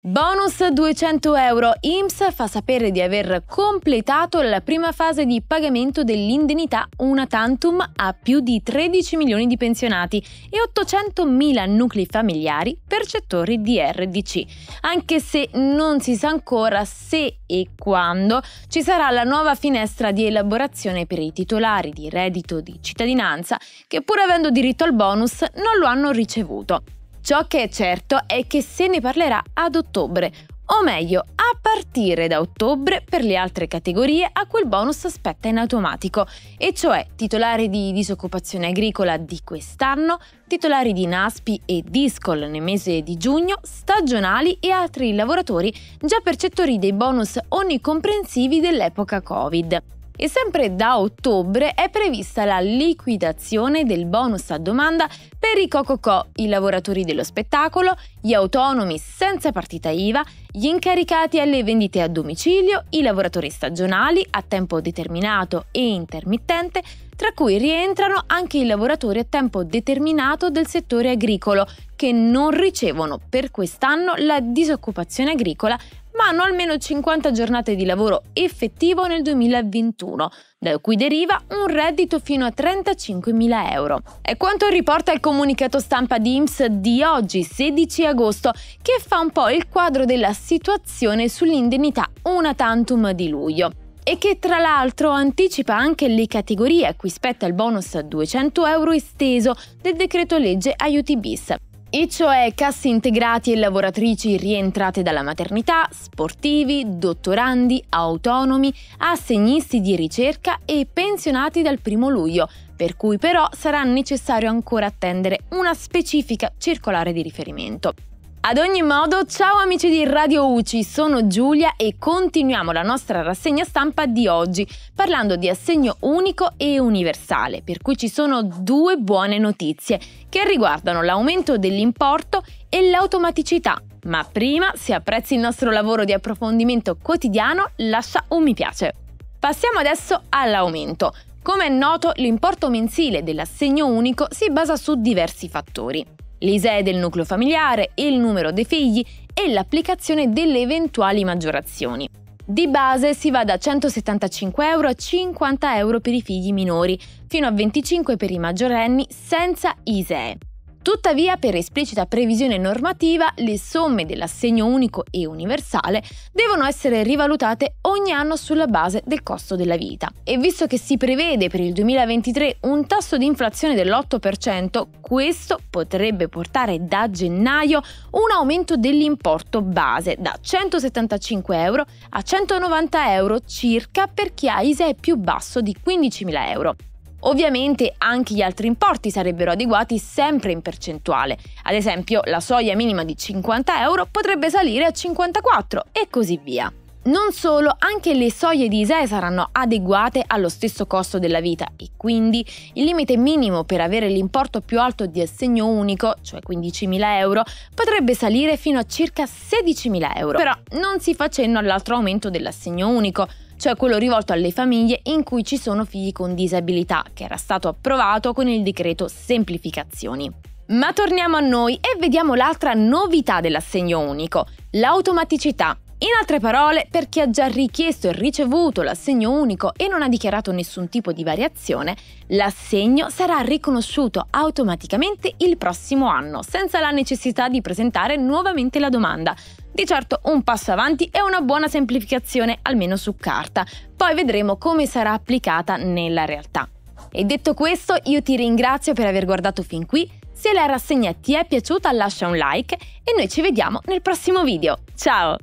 Bonus 200 euro. IMSS fa sapere di aver completato la prima fase di pagamento dell'indennità una tantum a più di 13 milioni di pensionati e 800 mila nuclei familiari percettori di RDC, anche se non si sa ancora se e quando ci sarà la nuova finestra di elaborazione per i titolari di reddito di cittadinanza che pur avendo diritto al bonus non lo hanno ricevuto. Ciò che è certo è che se ne parlerà ad ottobre, o meglio, a partire da ottobre per le altre categorie a cui il bonus aspetta in automatico, e cioè titolari di disoccupazione agricola di quest'anno, titolari di NASPI e DISCOL nel mese di giugno, stagionali e altri lavoratori già percettori dei bonus onnicomprensivi dell'epoca Covid e sempre da ottobre è prevista la liquidazione del bonus a domanda per i Cococò, i lavoratori dello spettacolo, gli autonomi senza partita IVA, gli incaricati alle vendite a domicilio, i lavoratori stagionali a tempo determinato e intermittente, tra cui rientrano anche i lavoratori a tempo determinato del settore agricolo, che non ricevono per quest'anno la disoccupazione agricola ma hanno almeno 50 giornate di lavoro effettivo nel 2021, da cui deriva un reddito fino a 35.000 euro. È quanto riporta il comunicato stampa di IMSS di oggi, 16 agosto, che fa un po' il quadro della situazione sull'indennità una tantum di luglio e che tra l'altro anticipa anche le categorie a cui spetta il bonus a 200 euro esteso del decreto legge aiuti bis, e cioè cassi integrati e lavoratrici rientrate dalla maternità, sportivi, dottorandi, autonomi, assegnisti di ricerca e pensionati dal 1 luglio, per cui però sarà necessario ancora attendere una specifica circolare di riferimento. Ad ogni modo, ciao amici di Radio UCI, sono Giulia e continuiamo la nostra rassegna stampa di oggi parlando di assegno unico e universale, per cui ci sono due buone notizie che riguardano l'aumento dell'importo e l'automaticità. Ma prima, se apprezzi il nostro lavoro di approfondimento quotidiano, lascia un mi piace. Passiamo adesso all'aumento. Come è noto, l'importo mensile dell'assegno unico si basa su diversi fattori l'ISEE del nucleo familiare, il numero dei figli e l'applicazione delle eventuali maggiorazioni. Di base si va da 175 euro a 50 euro per i figli minori, fino a 25 per i maggiorenni senza ISEE. Tuttavia, per esplicita previsione normativa, le somme dell'assegno unico e universale devono essere rivalutate ogni anno sulla base del costo della vita. E visto che si prevede per il 2023 un tasso di inflazione dell'8%, questo potrebbe portare da gennaio un aumento dell'importo base da 175 euro a 190 euro circa per chi ha ISEE più basso di 15.000 euro. Ovviamente anche gli altri importi sarebbero adeguati sempre in percentuale, ad esempio la soglia minima di 50 euro potrebbe salire a 54 e così via. Non solo, anche le soglie di ISEE saranno adeguate allo stesso costo della vita e quindi il limite minimo per avere l'importo più alto di assegno unico, cioè 15.000 euro, potrebbe salire fino a circa 16.000 euro. Però non si fa cenno all'altro aumento dell'assegno unico, cioè quello rivolto alle famiglie in cui ci sono figli con disabilità, che era stato approvato con il decreto semplificazioni. Ma torniamo a noi e vediamo l'altra novità dell'assegno unico, l'automaticità. In altre parole, per chi ha già richiesto e ricevuto l'assegno unico e non ha dichiarato nessun tipo di variazione, l'assegno sarà riconosciuto automaticamente il prossimo anno, senza la necessità di presentare nuovamente la domanda, di certo un passo avanti e una buona semplificazione, almeno su carta. Poi vedremo come sarà applicata nella realtà. E detto questo, io ti ringrazio per aver guardato fin qui. Se la rassegna ti è piaciuta lascia un like e noi ci vediamo nel prossimo video. Ciao!